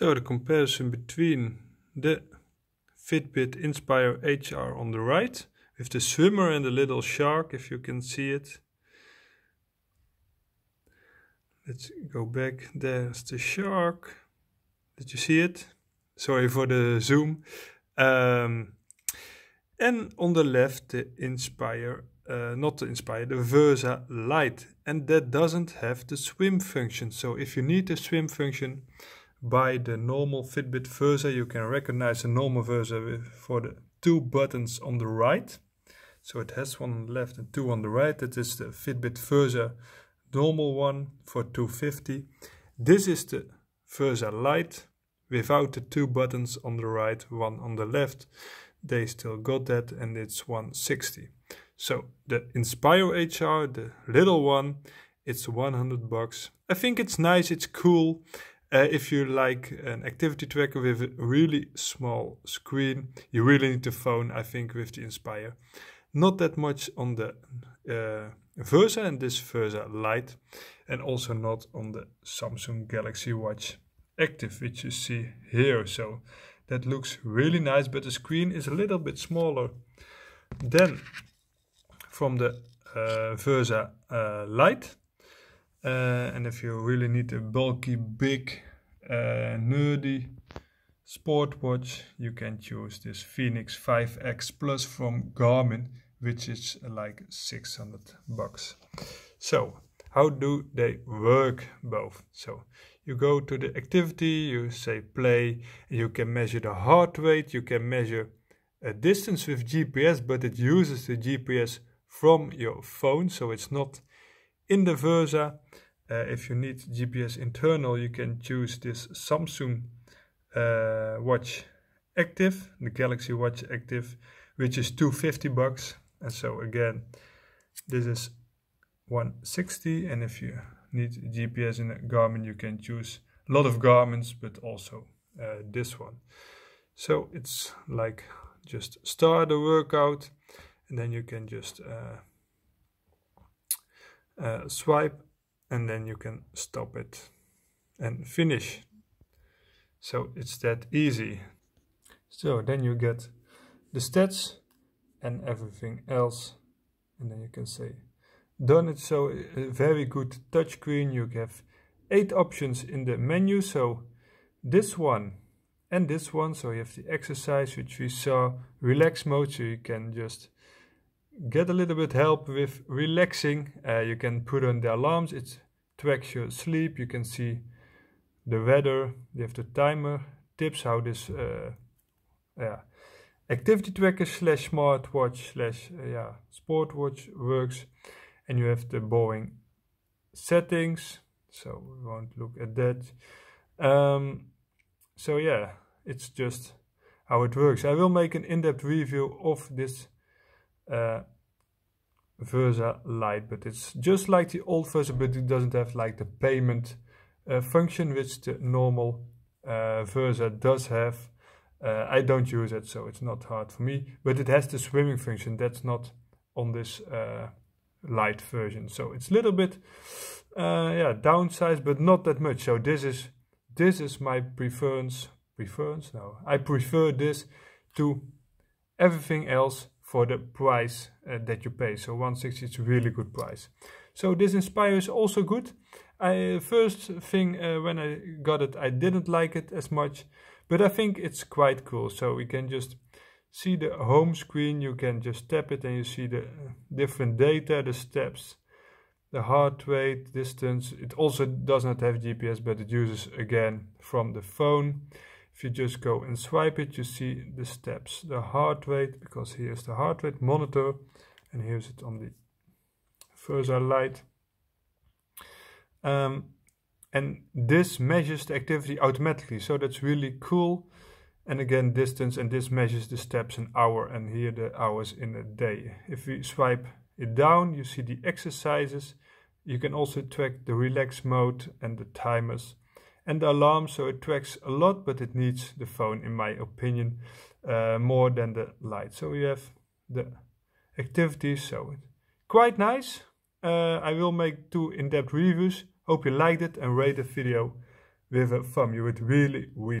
So the comparison between the Fitbit Inspire HR on the right with the swimmer and the little shark if you can see it. Let's go back, there's the shark. Did you see it? Sorry for the zoom. Um, and on the left the Inspire, uh, not the Inspire, the Versa Lite. And that doesn't have the swim function. So if you need the swim function, by the normal Fitbit Versa. You can recognize the normal Versa for the two buttons on the right. So it has one on the left and two on the right. That is the Fitbit Versa normal one for 250. This is the Versa Lite without the two buttons on the right, one on the left. They still got that and it's 160. So the Inspire HR, the little one, it's 100 bucks. I think it's nice, it's cool. Uh, if you like an activity tracker with a really small screen, you really need the phone, I think, with the Inspire. Not that much on the uh, Versa and this Versa Lite, and also not on the Samsung Galaxy Watch Active, which you see here. So that looks really nice, but the screen is a little bit smaller than from the uh, Versa uh, Lite. Uh, eh, and if you really need a bulky, big, uh, nerdy sport watch, you can choose this Phoenix 5X Plus from Garmin, which is uh, like 600 bucks. So, how do they work both? So, you go to the activity, you say play, you can measure the heart rate, you can measure a distance with GPS, but it uses the GPS from your phone, so it's not in the Versa, uh, if you need GPS internal, you can choose this Samsung uh, watch active, the Galaxy Watch active, which is 250 bucks. And so again, this is 160. And if you need GPS in a Garmin, you can choose a lot of Garmin's, but also uh, this one. So it's like just start a workout and then you can just uh, uh, swipe and then you can stop it and finish so it's that easy so then you get the stats and everything else and then you can say done it so a uh, very good touchscreen you have eight options in the menu so this one and this one so you have the exercise which we saw relax mode so you can just get a little bit help with relaxing, uh, you can put on the alarms. It tracks your sleep. You can see the weather. You have the timer tips how this uh, yeah, activity tracker slash smartwatch slash uh, yeah, sport watch works. And you have the Boeing settings. So we won't look at that. Um, so yeah, it's just how it works. I will make an in-depth review of this uh, Versa Lite, but it's just like the old Versa, but it doesn't have like the payment uh, function which the normal uh, Versa does have. Uh, I don't use it, so it's not hard for me, but it has the swimming function that's not on this uh, light version. So it's a little bit uh, yeah, downsized, but not that much. So this is this is my preference. Preference? No, I prefer this to everything else for the price uh, that you pay. So 160 is a really good price. So this Inspire is also good. I, first thing uh, when I got it, I didn't like it as much, but I think it's quite cool. So we can just see the home screen, you can just tap it and you see the uh, different data, the steps, the heart rate, distance. It also does not have GPS, but it uses again from the phone. If you just go and swipe it, you see the steps, the heart rate, because here's the heart rate monitor, and here's it on the further light. Um, and this measures the activity automatically, so that's really cool. And again, distance, and this measures the steps and hour, and here the hours in a day. If we swipe it down, you see the exercises. You can also track the relax mode and the timers and the alarm so it tracks a lot but it needs the phone in my opinion uh, more than the light so we have the activities so quite nice uh, I will make two in-depth reviews hope you liked it and rate the video with a thumb you would really really